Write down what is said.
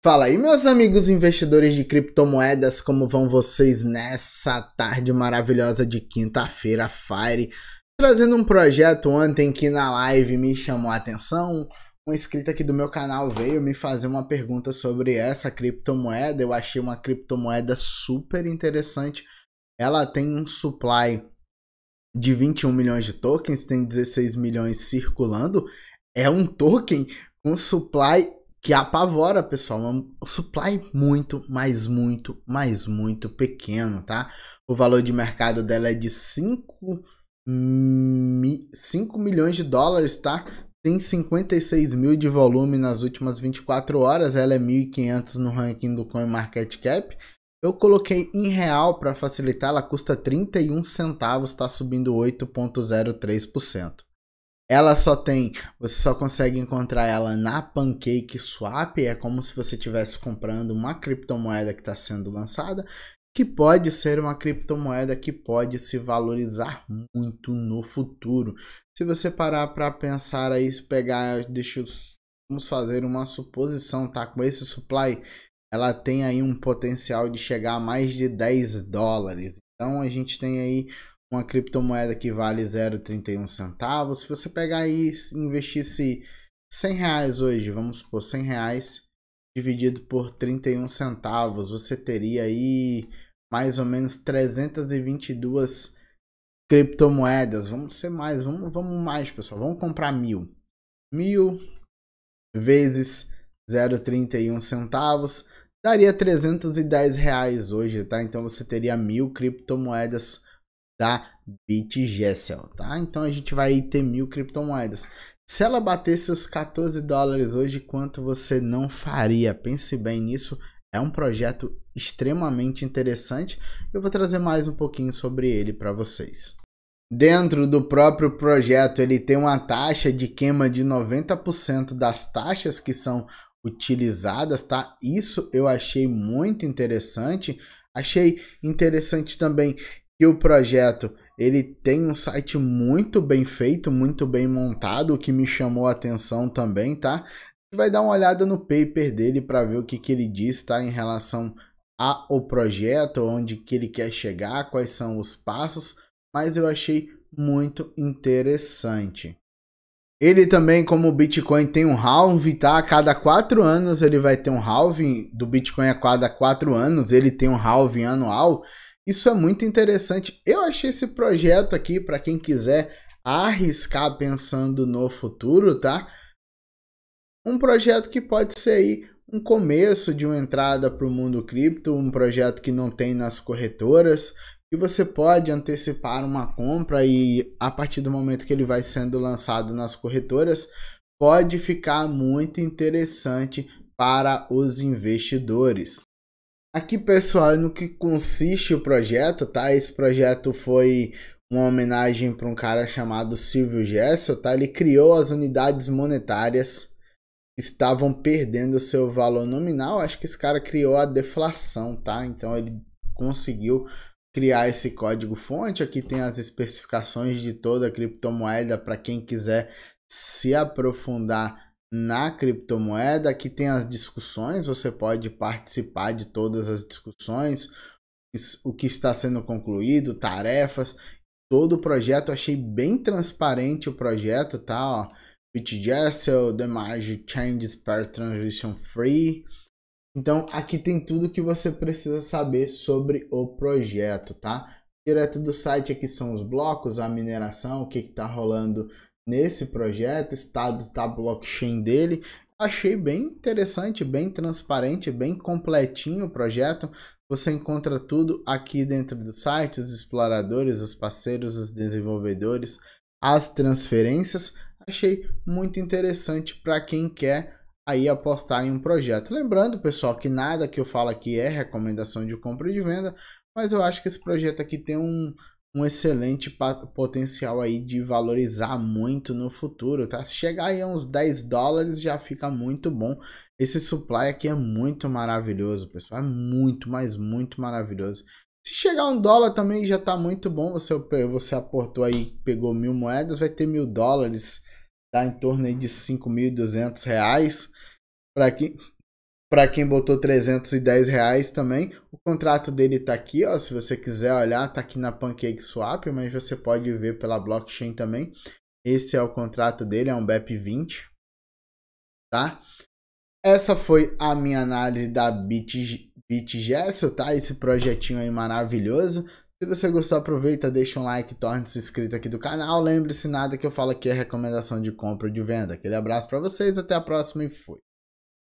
Fala aí, meus amigos investidores de criptomoedas, como vão vocês nessa tarde maravilhosa de quinta-feira, Fire? Trazendo um projeto ontem que na live me chamou a atenção. Um inscrito aqui do meu canal veio me fazer uma pergunta sobre essa criptomoeda. Eu achei uma criptomoeda super interessante. Ela tem um supply de 21 milhões de tokens, tem 16 milhões circulando. É um token com supply que apavora, pessoal. É um supply muito, mas muito, mas muito pequeno, tá? O valor de mercado dela é de 5, mi, 5 milhões de dólares, tá? Tem 56 mil de volume nas últimas 24 horas. Ela é 1.500 no ranking do CoinMarketCap. Eu coloquei em real para facilitar, ela custa 31 centavos, está subindo 8,03%. Ela só tem, você só consegue encontrar ela na Pancake Swap, é como se você estivesse comprando uma criptomoeda que está sendo lançada, que pode ser uma criptomoeda que pode se valorizar muito no futuro. Se você parar para pensar aí, se pegar, deixa eu, vamos fazer uma suposição, tá? Com esse supply, ela tem aí um potencial de chegar a mais de 10 dólares. Então a gente tem aí uma criptomoeda que vale 0,31 centavos, se você pegar e investisse 100 reais hoje, vamos supor 100 reais dividido por 31 centavos, você teria aí mais ou menos 322 criptomoedas. Vamos ser mais, vamos, vamos mais, pessoal. Vamos comprar mil. Mil vezes 0,31 centavos daria 310 reais hoje, tá? Então você teria mil criptomoedas da BitGESSEL, tá? Então a gente vai ter mil criptomoedas. Se ela batesse os 14 dólares hoje, quanto você não faria? Pense bem nisso. É um projeto extremamente interessante. Eu vou trazer mais um pouquinho sobre ele para vocês. Dentro do próprio projeto, ele tem uma taxa de queima de 90% das taxas que são utilizadas, tá? Isso eu achei muito interessante. Achei interessante também que o projeto ele tem um site muito bem feito, muito bem montado, o que me chamou a atenção também, tá? A gente vai dar uma olhada no paper dele para ver o que, que ele diz, tá? Em relação ao projeto, onde que ele quer chegar, quais são os passos, mas eu achei muito interessante. Ele também, como o Bitcoin, tem um halving, tá? A cada quatro anos ele vai ter um halving, do Bitcoin a cada quatro anos ele tem um halving anual, isso é muito interessante. Eu achei esse projeto aqui para quem quiser arriscar pensando no futuro, tá? Um projeto que pode ser aí um começo de uma entrada para o mundo cripto, um projeto que não tem nas corretoras, que você pode antecipar uma compra e a partir do momento que ele vai sendo lançado nas corretoras, pode ficar muito interessante para os investidores. Aqui, pessoal, no que consiste o projeto, tá? Esse projeto foi uma homenagem para um cara chamado Silvio Gesso, tá? Ele criou as unidades monetárias que estavam perdendo seu valor nominal. Acho que esse cara criou a deflação, tá? Então ele conseguiu criar esse código fonte. Aqui tem as especificações de toda a criptomoeda para quem quiser se aprofundar na criptomoeda. Aqui tem as discussões, você pode participar de todas as discussões, o que está sendo concluído, tarefas. Todo o projeto, achei bem transparente o projeto, tá? Ó, BitGessel, Demage Changes per Transition Free. Então, aqui tem tudo que você precisa saber sobre o projeto, tá? Direto do site aqui são os blocos, a mineração, o que está rolando nesse projeto, estados da blockchain dele. Achei bem interessante, bem transparente, bem completinho o projeto. Você encontra tudo aqui dentro do site, os exploradores, os parceiros, os desenvolvedores, as transferências. Achei muito interessante para quem quer aí apostar em um projeto. Lembrando, pessoal, que nada que eu falo aqui é recomendação de compra e de venda, mas eu acho que esse projeto aqui tem um, um excelente potencial aí de valorizar muito no futuro, tá? Se chegar aí a uns 10 dólares já fica muito bom. Esse supply aqui é muito maravilhoso, pessoal, é muito, mas muito maravilhoso. Se chegar um dólar também já tá muito bom, você, você aportou aí, pegou mil moedas, vai ter mil dólares, tá? Em torno aí de 5.200 reais. Para quem para quem botou 310 reais também, o contrato dele tá aqui, ó. Se você quiser olhar, tá aqui na Pancake Swap, mas você pode ver pela blockchain também. Esse é o contrato dele, é um BEP20, tá? Essa foi a minha análise da BitG, BitGessel, tá? Esse projetinho aí maravilhoso. Se você gostou, aproveita, deixa um like, torne-se inscrito aqui do canal. Lembre-se, nada que eu falo aqui é recomendação de compra ou de venda. Aquele abraço para vocês, até a próxima e fui.